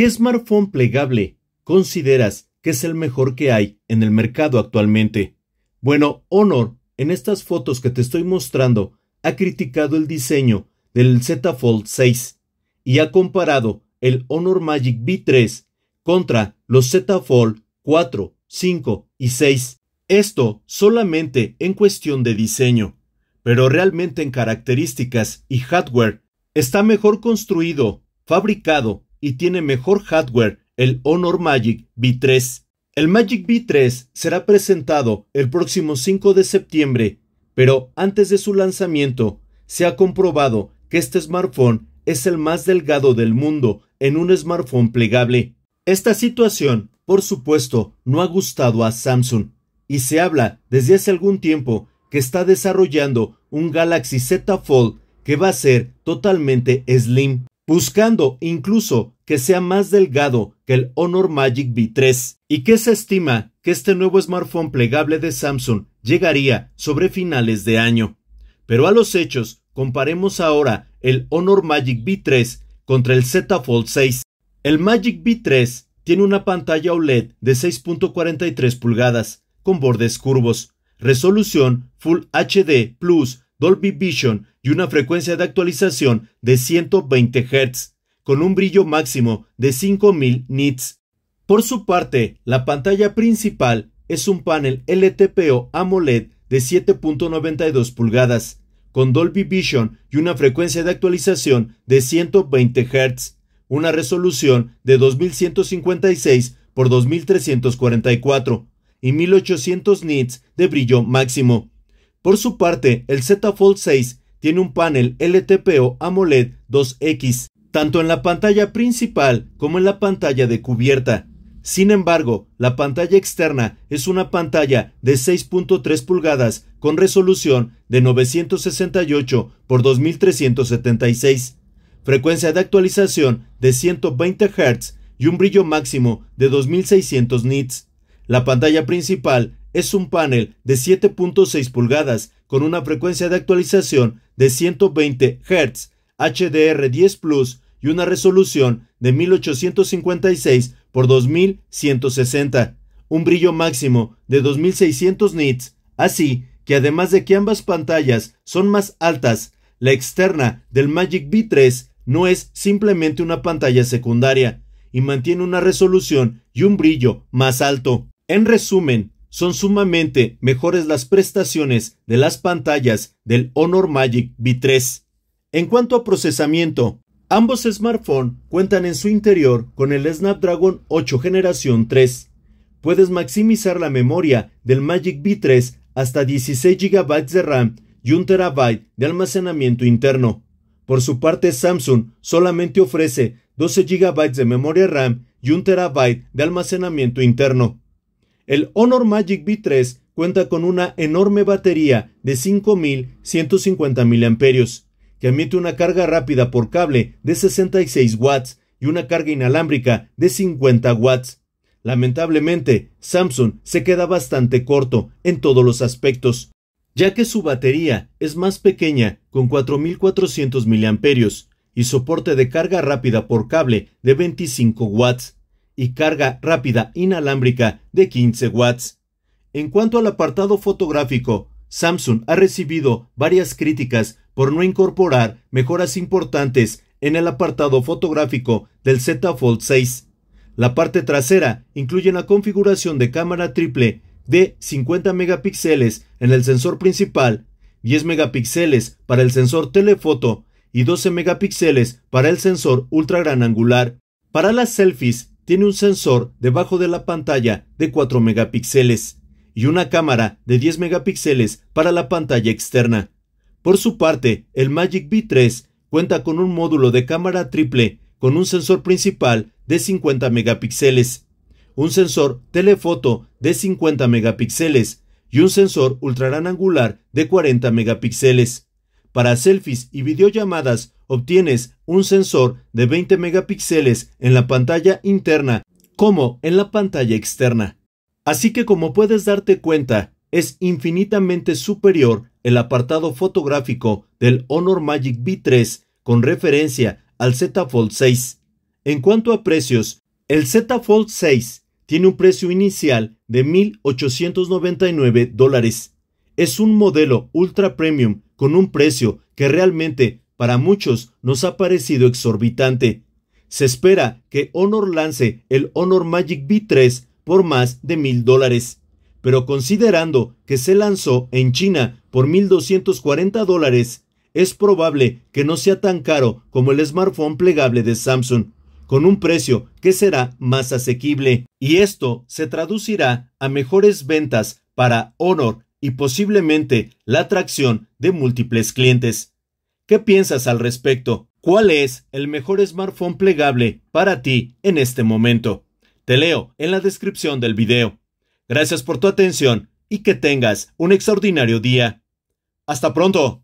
¿Qué smartphone plegable consideras que es el mejor que hay en el mercado actualmente? Bueno, Honor, en estas fotos que te estoy mostrando, ha criticado el diseño del Z Fold 6 y ha comparado el Honor Magic V3 contra los Z Fold 4, 5 y 6. Esto solamente en cuestión de diseño, pero realmente en características y hardware está mejor construido, fabricado y tiene mejor hardware, el Honor Magic V3. El Magic V3 será presentado el próximo 5 de septiembre, pero antes de su lanzamiento se ha comprobado que este smartphone es el más delgado del mundo en un smartphone plegable. Esta situación, por supuesto, no ha gustado a Samsung, y se habla desde hace algún tiempo que está desarrollando un Galaxy Z Fold que va a ser totalmente slim buscando incluso que sea más delgado que el Honor Magic V3, y que se estima que este nuevo smartphone plegable de Samsung llegaría sobre finales de año. Pero a los hechos, comparemos ahora el Honor Magic V3 contra el Z Fold 6. El Magic V3 tiene una pantalla OLED de 6.43 pulgadas, con bordes curvos, resolución Full HD Plus Dolby Vision y una frecuencia de actualización de 120 Hz, con un brillo máximo de 5000 nits. Por su parte, la pantalla principal es un panel LTPO AMOLED de 7.92 pulgadas, con Dolby Vision y una frecuencia de actualización de 120 Hz, una resolución de 2156 x 2344 y 1800 nits de brillo máximo por su parte, el Z Fold 6 tiene un panel LTPO AMOLED 2X, tanto en la pantalla principal como en la pantalla de cubierta. Sin embargo, la pantalla externa es una pantalla de 6.3 pulgadas con resolución de 968 x 2376, frecuencia de actualización de 120 Hz y un brillo máximo de 2600 nits. La pantalla principal es un panel de 7.6 pulgadas con una frecuencia de actualización de 120 Hz, HDR10 Plus y una resolución de 1856 x 2160, un brillo máximo de 2600 nits, así que además de que ambas pantallas son más altas, la externa del Magic V3 no es simplemente una pantalla secundaria y mantiene una resolución y un brillo más alto. En resumen, son sumamente mejores las prestaciones de las pantallas del Honor Magic V3. En cuanto a procesamiento, ambos smartphones cuentan en su interior con el Snapdragon 8 Generación 3. Puedes maximizar la memoria del Magic V3 hasta 16 GB de RAM y 1 TB de almacenamiento interno. Por su parte, Samsung solamente ofrece 12 GB de memoria RAM y 1 TB de almacenamiento interno. El Honor Magic V3 cuenta con una enorme batería de 5150 mAh que emite una carga rápida por cable de 66 watts y una carga inalámbrica de 50 watts. Lamentablemente, Samsung se queda bastante corto en todos los aspectos, ya que su batería es más pequeña con 4400 mAh y soporte de carga rápida por cable de 25 watts y carga rápida inalámbrica de 15 watts. En cuanto al apartado fotográfico, Samsung ha recibido varias críticas por no incorporar mejoras importantes en el apartado fotográfico del Z Fold 6. La parte trasera incluye una configuración de cámara triple de 50 megapíxeles en el sensor principal, 10 megapíxeles para el sensor telefoto y 12 megapíxeles para el sensor ultra gran angular. Para las selfies, tiene un sensor debajo de la pantalla de 4 megapíxeles y una cámara de 10 megapíxeles para la pantalla externa. Por su parte, el Magic B3 cuenta con un módulo de cámara triple con un sensor principal de 50 megapíxeles, un sensor telefoto de 50 megapíxeles y un sensor ultraranangular de 40 megapíxeles. Para selfies y videollamadas obtienes un sensor de 20 megapíxeles en la pantalla interna como en la pantalla externa. Así que como puedes darte cuenta, es infinitamente superior el apartado fotográfico del Honor Magic V3 con referencia al Z Fold 6. En cuanto a precios, el Z Fold 6 tiene un precio inicial de 1.899 dólares. Es un modelo ultra premium con un precio que realmente para muchos nos ha parecido exorbitante. Se espera que Honor lance el Honor Magic V3 por más de mil dólares. Pero considerando que se lanzó en China por 1.240 dólares, es probable que no sea tan caro como el smartphone plegable de Samsung, con un precio que será más asequible. Y esto se traducirá a mejores ventas para Honor y posiblemente la atracción de múltiples clientes. ¿Qué piensas al respecto? ¿Cuál es el mejor smartphone plegable para ti en este momento? Te leo en la descripción del video. Gracias por tu atención y que tengas un extraordinario día. Hasta pronto.